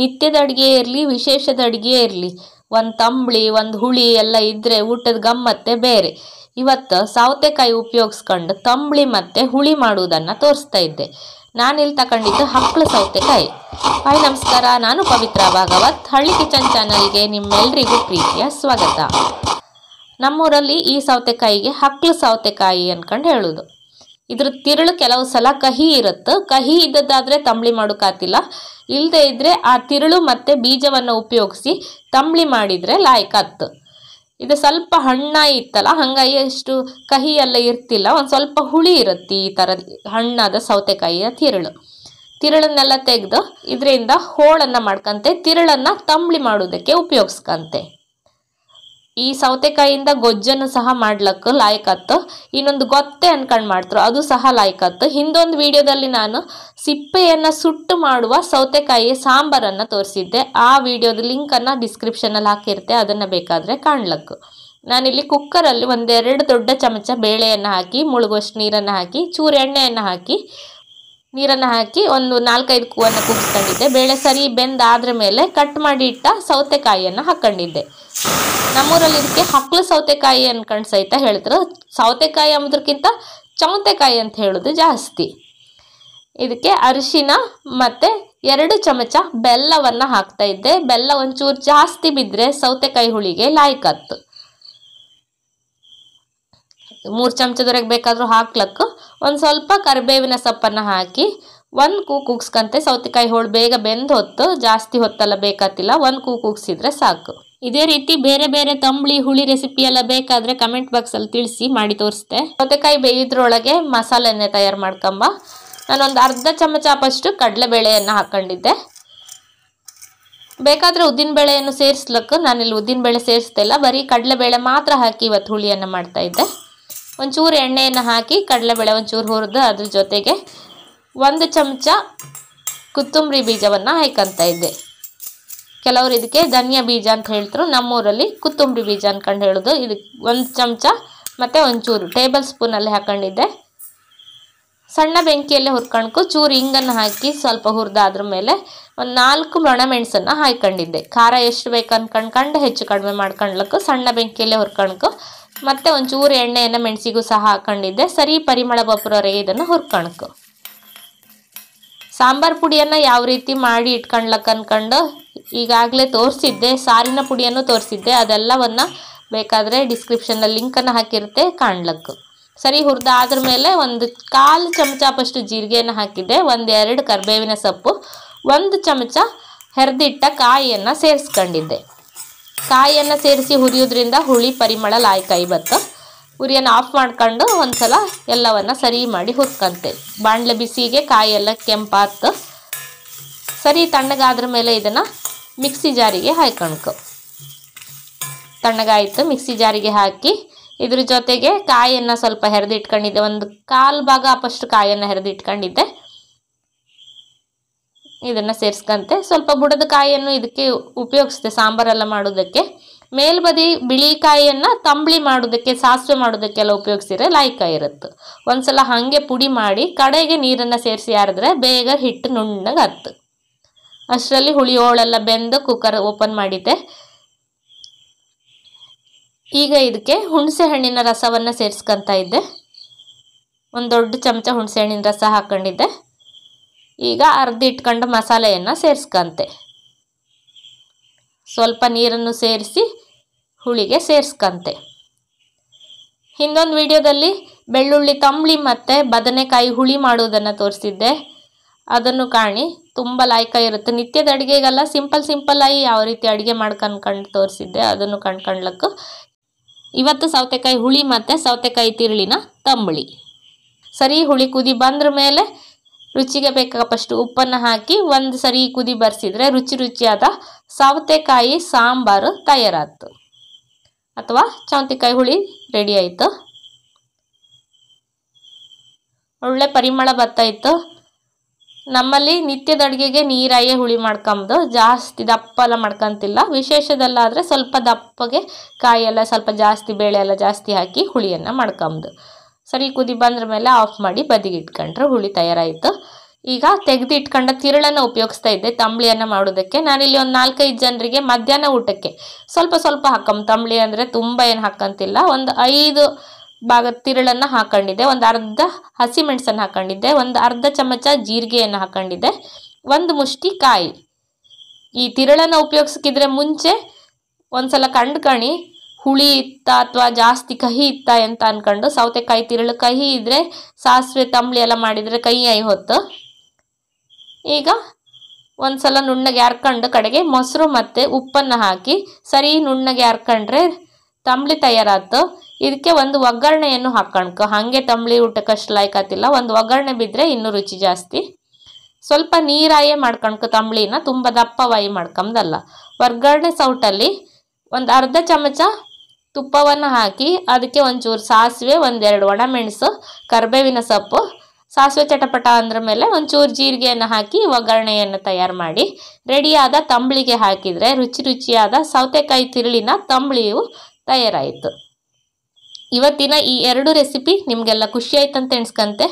ನಿತ್ಯದ ಅಡುಗೆ ಇರಲಿ ವಿಶೇಷದ ಅಡುಗೆ ಇರಲಿ ಒಂದು ತಂಬಳಿ ಒಂದು ಹುಳಿ ಎಲ್ಲ ಇದ್ದರೆ ಊಟದ ಗಮ್ಮತ್ತೇ ಬೇರೆ ಇವತ್ತು ಸೌತೆಕಾಯಿ ಉಪಯೋಗಿಸ್ಕೊಂಡು ತಂಬಳಿ ಮತ್ತು ಹುಳಿ ಮಾಡುವುದನ್ನು ತೋರಿಸ್ತಾ ಇದ್ದೆ ನಾನಿಲ್ಲಿ ತಗೊಂಡಿದ್ದು ಹಕ್ಕಳ ಸೌತೆಕಾಯಿ ಹಾಯ್ ನಮಸ್ಕಾರ ನಾನು ಪವಿತ್ರ ಭಾಗವತ್ ಹಳ್ಳಿ ಕಿಚನ್ ಚಾನಲ್ಗೆ ನಿಮ್ಮೆಲ್ಲರಿಗೂ ಪ್ರೀತಿಯ ಸ್ವಾಗತ ನಮ್ಮೂರಲ್ಲಿ ಈ ಸೌತೆಕಾಯಿಗೆ ಹಕ್ಕಳು ಸೌತೆಕಾಯಿ ಅಂದ್ಕೊಂಡು ಹೇಳೋದು ಇದ್ರ ತಿರುಳು ಕೆಲವು ಸಲ ಕಹಿ ಇರುತ್ತೆ ಕಹಿ ಇದ್ದದ್ದಾದರೆ ತಂಬ್ಳಿ ಮಾಡೋಕ್ಕಾತಿಲ್ಲ ಇಲ್ಲದೆ ಇದ್ರೆ ಆ ತಿರುಳು ಮತ್ತೆ ಬೀಜವನ್ನು ಉಪಯೋಗಿಸಿ ತಂಬ್ಳಿ ಮಾಡಿದರೆ ಲಾಯ್ಕತ್ತು ಇದು ಸ್ವಲ್ಪ ಹಣ್ಣ ಇತ್ತಲ್ಲ ಹಾಗಾಗಿ ಅಷ್ಟು ಕಹಿ ಎಲ್ಲ ಇರ್ತಿಲ್ಲ ಒಂದು ಸ್ವಲ್ಪ ಹುಳಿ ಇರುತ್ತೆ ಈ ಥರದ ಹಣ್ಣಾದ ಸೌತೆಕಾಯಿಯ ತಿರುಳು ತಿರುಳನ್ನೆಲ್ಲ ತೆಗೆದು ಇದರಿಂದ ಹೋಳನ್ನು ಮಾಡ್ಕಂತೆ ತಿರುಳನ್ನು ತಂಬ್ಳಿ ಮಾಡೋದಕ್ಕೆ ಉಪಯೋಗಿಸ್ಕಂತೆ ಈ ಸೌತೆಕಾಯಿಯಿಂದ ಗೊಜ್ಜನ್ನು ಸಹ ಮಾಡ್ಲಕ್ಕ ಲಾಯ್ಕತ್ತು ಇನ್ನೊಂದು ಗೊತ್ತೆ ಅನ್ಕಂಡು ಮಾಡ್ತರು ಅದು ಸಹ ಲಾಯ್ಕತ್ತು ಹಿಂದೊಂದು ವಿಡಿಯೋದಲ್ಲಿ ನಾನು ಸಿಪ್ಪೆಯನ್ನು ಸುಟ್ಟು ಮಾಡುವ ಸೌತೆಕಾಯಿ ಸಾಂಬಾರನ್ನು ತೋರಿಸಿದ್ದೆ ಆ ವಿಡಿಯೋದ ಲಿಂಕನ್ನು ಡಿಸ್ಕ್ರಿಪ್ಷನಲ್ಲಿ ಹಾಕಿರ್ತೆ ಅದನ್ನು ಬೇಕಾದರೆ ಕಾಣ್ಲಕ್ಕು ನಾನಿಲ್ಲಿ ಕುಕ್ಕರಲ್ಲಿ ಒಂದೆರಡು ದೊಡ್ಡ ಚಮಚ ಬೇಳೆಯನ್ನು ಹಾಕಿ ಮುಳುಗುವಷ್ಟು ನೀರನ್ನು ಹಾಕಿ ಚೂರು ಎಣ್ಣೆಯನ್ನು ಹಾಕಿ ನೀರನ್ನು ಹಾಕಿ ಒಂದು ನಾಲ್ಕೈದು ಕೂವನ್ನು ಕೂಗಿಸ್ಕೊಂಡಿದ್ದೆ ಬೇಳೆ ಸರಿ ಬೆಂದಾದ್ರ ಮೇಲೆ ಕಟ್ ಮಾಡಿ ಇಟ್ಟ ಸೌತೆಕಾಯಿಯನ್ನು ಹಾಕೊಂಡಿದ್ದೆ ನಮ್ಮೂರಲ್ಲಿ ಇದಕ್ಕೆ ಹಕ್ಕಳು ಸೌತೆಕಾಯಿ ಅನ್ಕೊಂಡು ಸಹಿತ ಹೇಳಿದ್ರು ಸೌತೆಕಾಯಿ ಅಂಬುದಕ್ಕಿಂತ ಚೌತೆಕಾಯಿ ಅಂತ ಹೇಳೋದು ಜಾಸ್ತಿ ಇದಕ್ಕೆ ಅರಿಶಿನ ಮತ್ತು ಎರಡು ಚಮಚ ಬೆಲ್ಲವನ್ನು ಹಾಕ್ತಾ ಇದ್ದೆ ಬೆಲ್ಲ ಒಂಚೂರು ಜಾಸ್ತಿ ಬಿದ್ದರೆ ಸೌತೆಕಾಯಿ ಹುಳಿಗೆ ಲಾಯ್ಕತ್ತು ಮೂರು ಚಮಚದವರೆಗೆ ಬೇಕಾದರೂ ಹಾಕ್ಲಿಕ್ಕೆ ಒಂದು ಸ್ವಲ್ಪ ಕರಿಬೇವಿನ ಸೊಪ್ಪನ್ನು ಹಾಕಿ ಒಂದು ಕೂ ಕೂಗ್ಸ್ಕಂತೆ ಸೌತೆಕಾಯಿ ಹೋಳು ಬೇಗ ಬೆಂದು ಹೊತ್ತು ಜಾಸ್ತಿ ಹೊತ್ತಲ್ಲ ಬೇಕಾತಿಲ್ಲ ಒಂದು ಕೂ ಕೂಗ್ಸಿದ್ರೆ ಸಾಕು ಇದೇ ರೀತಿ ಬೇರೆ ಬೇರೆ ತಂಬಳಿ ಹುಳಿ ರೆಸಿಪಿ ಎಲ್ಲ ಬೇಕಾದರೆ ಕಮೆಂಟ್ ಬಾಕ್ಸಲ್ಲಿ ತಿಳಿಸಿ ಮಾಡಿ ತೋರಿಸ್ದೆ ಸೌತೆಕಾಯಿ ಬೇಯಿದ್ರೊಳಗೆ ಮಸಾಲೆನೇ ತಯಾರು ಮಾಡ್ಕೊಂಬ ನಾನೊಂದು ಅರ್ಧ ಚಮಚ ಅಪ್ಪಷ್ಟು ಕಡಲೆಬೇಳೆಯನ್ನು ಹಾಕೊಂಡಿದ್ದೆ ಬೇಕಾದರೆ ಉದ್ದಿನಬೇಳೆಯನ್ನು ಸೇರಿಸ್ಲಕ್ಕ ನಾನಿಲ್ಲಿ ಉದ್ದಿನಬೇಳೆ ಇಲ್ಲ ಬರೀ ಕಡಲೆಬೇಳೆ ಮಾತ್ರ ಹಾಕಿ ಇವತ್ತು ಹುಳಿಯನ್ನು ಇದ್ದೆ ಒಂಚೂರು ಎಣ್ಣೆಯನ್ನು ಹಾಕಿ ಕಡಲೆಬೇಳೆ ಒಂಚೂರು ಹುರಿದು ಅದ್ರ ಜೊತೆಗೆ ಒಂದು ಚಮಚ ಕೊತ್ತಂಬರಿ ಬೀಜವನ್ನು ಹಾಕಂತ ಇದ್ದೆ ಕೆಲವರು ಇದಕ್ಕೆ ಧನಿಯಾ ಬೀಜ ಅಂತ ಹೇಳ್ತರು ನಮ್ಮೂರಲ್ಲಿ ಕೊತ್ತಂಬರಿ ಬೀಜ ಅನ್ಕೊಂಡು ಹೇಳೋದು ಇದಕ್ಕೆ ಒಂದು ಚಮಚ ಮತ್ತು ಒಂಚೂರು ಟೇಬಲ್ ಸ್ಪೂನಲ್ಲಿ ಹಾಕೊಂಡಿದ್ದೆ ಸಣ್ಣ ಬೆಂಕಿಯಲ್ಲೇ ಹುರ್ಕೊಂಡ್ಕು ಚೂರು ಹಿಂಗನ್ನು ಹಾಕಿ ಸ್ವಲ್ಪ ಹುರಿದಾದ್ರ ಮೇಲೆ ಒಂದು ನಾಲ್ಕು ಮೊಣಮೆಣಸನ್ನು ಹಾಕೊಂಡಿದ್ದೆ ಖಾರ ಎಷ್ಟು ಬೇಕು ಅನ್ಕೊಂಡ್ಕಂಡು ಹೆಚ್ಚು ಕಡಿಮೆ ಮಾಡ್ಕೊಂಡ್ಲಕ್ಕು ಸಣ್ಣ ಬೆಂಕಿಯಲ್ಲೇ ಹುರ್ಕೊಂಡು ಮತ್ತು ಒಂಚೂರು ಎಣ್ಣೆಯನ್ನು ಮೆಣಸಿಗೂ ಸಹ ಹಾಕೊಂಡಿದ್ದೆ ಸರಿ ಪರಿಮಳ ಬಪ್ಪುರವರೆಗೆ ಇದನ್ನು ಹುರ್ಕೊಳಕು ಸಾಂಬಾರು ಪುಡಿಯನ್ನು ಯಾವ ರೀತಿ ಮಾಡಿ ಇಟ್ಕೊಂಡ್ಲಕ್ಕ ಅನ್ಕೊಂಡು ಈಗಾಗಲೇ ತೋರಿಸಿದ್ದೆ ಸಾರಿನ ಪುಡಿಯನ್ನು ತೋರಿಸಿದ್ದೆ ಅದೆಲ್ಲವನ್ನು ಬೇಕಾದರೆ ಡಿಸ್ಕ್ರಿಪ್ಷನ್ನ ಲಿಂಕನ್ನು ಹಾಕಿರುತ್ತೆ ಕಾಣ್ಲಕ್ಕು ಸರಿ ಹುರಿದಾದ್ರ ಮೇಲೆ ಒಂದು ಕಾಲು ಚಮಚ ಫಸ್ಟು ಜೀರಿಗೆಯನ್ನು ಹಾಕಿದ್ದೆ ಒಂದು ಎರಡು ಕರಿಬೇವಿನ ಸೊಪ್ಪು ಒಂದು ಚಮಚ ಹೆರೆದಿಟ್ಟ ಕಾಯಿಯನ್ನು ಸೇರಿಸ್ಕೊಂಡಿದ್ದೆ ಕಾಯಿಯನ್ನು ಸೇರಿಸಿ ಹುರಿಯೋದ್ರಿಂದ ಹುಳಿ ಪರಿಮಳ ಲಾಯ್ಕಾಯಿ ಇವತ್ತು ಹುರಿಯನ್ನು ಆಫ್ ಮಾಡ್ಕೊಂಡು ಒಂದ್ಸಲ ಎಲ್ಲವನ್ನು ಸರಿ ಮಾಡಿ ಹುರ್ಕಂತೆ ಬಾಣಲೆ ಬಿಸಿಗೆ ಕಾಯಿ ಎಲ್ಲ ಕೆಂಪಾತು ಸರಿ ತಣ್ಣಗಾದ್ರ ಮೇಲೆ ಇದನ್ನು ಮಿಕ್ಸಿ ಜಾರಿಗೆ ಹಾಕೊಂಡ್ಕೊ ತಣ್ಣಗಾಯಿತು ಮಿಕ್ಸಿ ಜಾರಿಗೆ ಹಾಕಿ ಇದ್ರ ಜೊತೆಗೆ ಕಾಯಿಯನ್ನು ಸ್ವಲ್ಪ ಹೆರೆದಿಟ್ಕೊಂಡಿದ್ದೆ ಒಂದು ಕಾಲು ಭಾಗ ಅಪ್ಪಷ್ಟು ಕಾಯಿಯನ್ನು ಹೆರೆದಿಟ್ಕೊಂಡಿದ್ದೆ ಇದನ್ನು ಸೇರಿಸ್ಕಂತೆ ಸ್ವಲ್ಪ ಬುಡದ ಕಾಯಿಯನ್ನು ಇದಕ್ಕೆ ಉಪಯೋಗಿಸ್ತೆ ಸಾಂಬಾರೆಲ್ಲ ಮಾಡೋದಕ್ಕೆ ಮೇಲ್ಬದಿ ಬಿಳಿ ಕಾಯಿಯನ್ನು ತಂಬಳಿ ಮಾಡೋದಕ್ಕೆ ಸಾಸಿವೆ ಮಾಡೋದಕ್ಕೆಲ್ಲ ಉಪಯೋಗಿಸಿದ್ರೆ ಲಾಯ್ಕಾಯಿ ಇರುತ್ತೆ ಒಂದ್ಸಲ ಹಾಗೆ ಪುಡಿ ಮಾಡಿ ಕಡೆಗೆ ನೀರನ್ನು ಸೇರಿಸಿ ಯಾರಿದ್ರೆ ಬೇಗ ಹಿಟ್ಟು ನುಣ್ಣಗೆ ಹತ್ತು ಅಷ್ಟರಲ್ಲಿ ಹುಳಿ ಹೋಳೆಲ್ಲ ಬೆಂದು ಕುಕ್ಕರ್ ಓಪನ್ ಮಾಡಿದ್ದೆ ಈಗ ಇದಕ್ಕೆ ಹುಣಸೆ ಹಣ್ಣಿನ ರಸವನ್ನು ಸೇರಿಸ್ಕೊತಾ ಇದ್ದೆ ಒಂದು ದೊಡ್ಡ ಚಮಚ ಹುಣಸೆ ಹಣ್ಣಿನ ರಸ ಹಾಕ್ಕೊಂಡಿದ್ದೆ ಈಗ ಅರ್ಧ ಇಟ್ಕೊಂಡು ಮಸಾಲೆಯನ್ನು ಸೇರಿಸ್ಕಂತೆ ಸ್ವಲ್ಪ ನೀರನ್ನು ಸೇರಿಸಿ ಹುಳಿಗೆ ಸೇರಿಸ್ಕಂತೆ ಹಿಂದೊಂದು ವಿಡಿಯೋದಲ್ಲಿ ಬೆಳ್ಳುಳ್ಳಿ ತಂಬಳಿ ಮತ್ತು ಬದನೆಕಾಯಿ ಹುಳಿ ಮಾಡುವುದನ್ನು ತೋರಿಸಿದ್ದೆ ಅದನ್ನು ಕಾಣಿ ತುಂಬ ಲಾಯ್ಕ ಇರುತ್ತೆ ನಿತ್ಯದ ಅಡುಗೆಗೆಲ್ಲ ಸಿಂಪಲ್ ಸಿಂಪಲ್ ಆಗಿ ಯಾವ ರೀತಿ ಅಡುಗೆ ಕಂಡು ತೋರಿಸಿದ್ದೆ ಅದನ್ನು ಕಂಡ್ಕೊಂಡ್ಲಕ್ಕೂ ಇವತ್ತು ಸೌತೆಕಾಯಿ ಹುಳಿ ಮತ್ತು ಸೌತೆಕಾಯಿ ತಿರುಳಿನ ತಂಬಳಿ ಸರಿ ಹುಳಿ ಕುದಿ ಬಂದ್ರ ಮೇಲೆ ರುಚಿಗೆ ಬೇಕಾಗಪ್ಪಷ್ಟು ಉಪ್ಪನ್ನು ಹಾಕಿ ಒಂದು ಸರಿ ಕುದಿ ಬರ್ಸಿದ್ರೆ ರುಚಿ ರುಚಿಯಾದ ಸೌತೆಕಾಯಿ ಸಾಂಬಾರು ತಯಾರಾಯ್ತು ಅಥವಾ ಚೌಂತಿಕಾಯಿ ಹುಳಿ ರೆಡಿ ಆಯಿತು ಒಳ್ಳೆ ಪರಿಮಳ ಬರ್ತಾಯಿತ್ತು ನಮ್ಮಲ್ಲಿ ನಿತ್ಯದ ಅಡುಗೆಗೆ ನೀರಾಯೇ ಹುಳಿ ಮಾಡ್ಕೊಂಬುದು ಜಾಸ್ತಿ ದಪ್ಪ ಎಲ್ಲ ಮಾಡ್ಕೊತಿಲ್ಲ ವಿಶೇಷದಲ್ಲಾದರೆ ಸ್ವಲ್ಪ ದಪ್ಪಗೆ ಕಾಯಿ ಎಲ್ಲ ಸ್ವಲ್ಪ ಜಾಸ್ತಿ ಬೇಳೆ ಎಲ್ಲ ಜಾಸ್ತಿ ಹಾಕಿ ಹುಳಿಯನ್ನು ಮಾಡ್ಕೊಂಬುದು ಸರಿ ಕುದಿ ಬಂದ್ರ ಮೇಲೆ ಆಫ್ ಮಾಡಿ ಬದಿಗೆ ಇಟ್ಕೊಂಡ್ರೆ ಹುಳಿ ತಯಾರಾಯಿತು ಈಗ ತೆಗೆದು ಇಟ್ಕೊಂಡ ತಿರುಳನ್ನು ಉಪಯೋಗಿಸ್ತಾ ಇದ್ದೆ ತಂಬ್ಳಿಯನ್ನು ಮಾಡೋದಕ್ಕೆ ನಾನಿಲ್ಲಿ ಒಂದು ನಾಲ್ಕೈದು ಜನರಿಗೆ ಮಧ್ಯಾಹ್ನ ಊಟಕ್ಕೆ ಸ್ವಲ್ಪ ಸ್ವಲ್ಪ ಹಾಕಂ ತಂಬ್ಳಿ ಅಂದರೆ ತುಂಬ ಏನು ಹಾಕಂತಿಲ್ಲ ಒಂದು ಐದು ಭಾಗ ತಿರುಳನ್ನು ಹಾಕೊಂಡಿದ್ದೆ ಒಂದು ಅರ್ಧ ಹಸಿಮೆಣಸನ್ನು ಹಾಕೊಂಡಿದ್ದೆ ಒಂದು ಅರ್ಧ ಚಮಚ ಜೀರಿಗೆಯನ್ನು ಹಾಕೊಂಡಿದ್ದೆ ಒಂದು ಮುಷ್ಟಿ ಕಾಯಿ ಈ ತಿರುಳನ್ನು ಉಪಯೋಗಿಸಕ್ಕಿದ್ರೆ ಮುಂಚೆ ಒಂದು ಸಲ ಕಂಡ್ಕಣಿ ಹುಳಿ ಇತ್ತ ಅಥವಾ ಜಾಸ್ತಿ ಕಹಿ ಇತ್ತ ಅಂತ ಅನ್ಕೊಂಡು ಸೌತೆಕಾಯಿ ತಿರುಳು ಕಹಿ ಇದ್ರೆ ಸಾಸಿವೆ ತಂಬ್ಳಿ ಎಲ್ಲ ಮಾಡಿದರೆ ಕಹಿ ಐ ಹೊತ್ತು ಈಗ ಒಂದ್ಸಲ ನುಣ್ಣಗೆ ಹರ್ಕೊಂಡು ಕಡೆಗೆ ಮೊಸರು ಮತ್ತು ಉಪ್ಪನ್ನು ಹಾಕಿ ಸರಿ ನುಣ್ಣಗೆ ಹರ್ಕೊಂಡ್ರೆ ತಂಬ್ಳಿ ತಯಾರಾಯ್ತು ಇದಕ್ಕೆ ಒಂದು ಒಗ್ಗರಣೆಯನ್ನು ಹಾಕೊಂಡ್ಕೊ ಹಾಗೆ ತಂಬ್ಳಿ ಊಟಕ್ಕೆ ಅಷ್ಟು ಲಾಯ್ಕಾತಿಲ್ಲ ಒಂದು ಒಗ್ಗರಣೆ ಬಿದ್ದರೆ ಇನ್ನೂ ರುಚಿ ಜಾಸ್ತಿ ಸ್ವಲ್ಪ ನೀರಾಯೇ ಮಾಡ್ಕೊಂಡ್ಕೊ ತಂಬ್ಳಿನ ತುಂಬ ದಪ್ಪವಾಯಿ ಮಾಡ್ಕೊಂಬ್ದಲ್ಲ ಒಗ್ಗರಣೆ ಸೌಟಲ್ಲಿ ಒಂದು ಅರ್ಧ ಚಮಚ ತುಪ್ಪವನ್ನು ಹಾಕಿ ಅದಕ್ಕೆ ಒಂಚೂರು ಸಾಸಿವೆ ಒಂದೆರಡು ಒಣಮೆಣಸು ಕರಿಬೇವಿನ ಸೊಪ್ಪು ಸಾಸಿವೆ ಚಟಪಟ ಅಂದ್ರ ಮೇಲೆ ಒಂಚೂರು ಜೀರಿಗೆಯನ್ನು ಹಾಕಿ ಒಗ್ಗರಣೆಯನ್ನು ತಯಾರು ಮಾಡಿ ರೆಡಿಯಾದ ತಂಬಳಿಗೆ ಹಾಕಿದರೆ ರುಚಿ ರುಚಿಯಾದ ಸೌತೆಕಾಯಿ ತಿರುಳಿನ ತಂಬಳಿಯು ತಯಾರಾಯಿತು ಇವತ್ತಿನ ಈ ಎರಡು ರೆಸಿಪಿ ನಿಮಗೆಲ್ಲ ಖುಷಿ ಆಯ್ತಂತ ಎಣಿಸ್ಕಂತೆ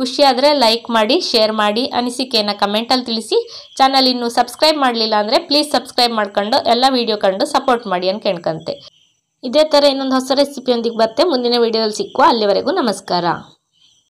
ಖುಷಿಯಾದರೆ ಲೈಕ್ ಮಾಡಿ ಶೇರ್ ಮಾಡಿ ಅನಿಸಿಕೆಯನ್ನು ಕಮೆಂಟಲ್ಲಿ ತಿಳಿಸಿ ಚಾನಲ್ ಇನ್ನೂ ಸಬ್ಸ್ಕ್ರೈಬ್ ಮಾಡಲಿಲ್ಲ ಅಂದರೆ ಪ್ಲೀಸ್ ಸಬ್ಸ್ಕ್ರೈಬ್ ಮಾಡ್ಕೊಂಡು ಎಲ್ಲ ವೀಡಿಯೋ ಕಂಡು ಸಪೋರ್ಟ್ ಮಾಡಿ ಅಂತ ಕೇಳ್ಕಂತೆ ಇದೇ ಥರ ಇನ್ನೊಂದು ಹೊಸ ರೆಸಿಪಿಯೊಂದಿಗೆ ಬರ್ತೆ ಮುಂದಿನ ವೀಡಿಯೋದಲ್ಲಿ ಸಿಕ್ಕುವ ಅಲ್ಲಿವರೆಗೂ ನಮಸ್ಕಾರ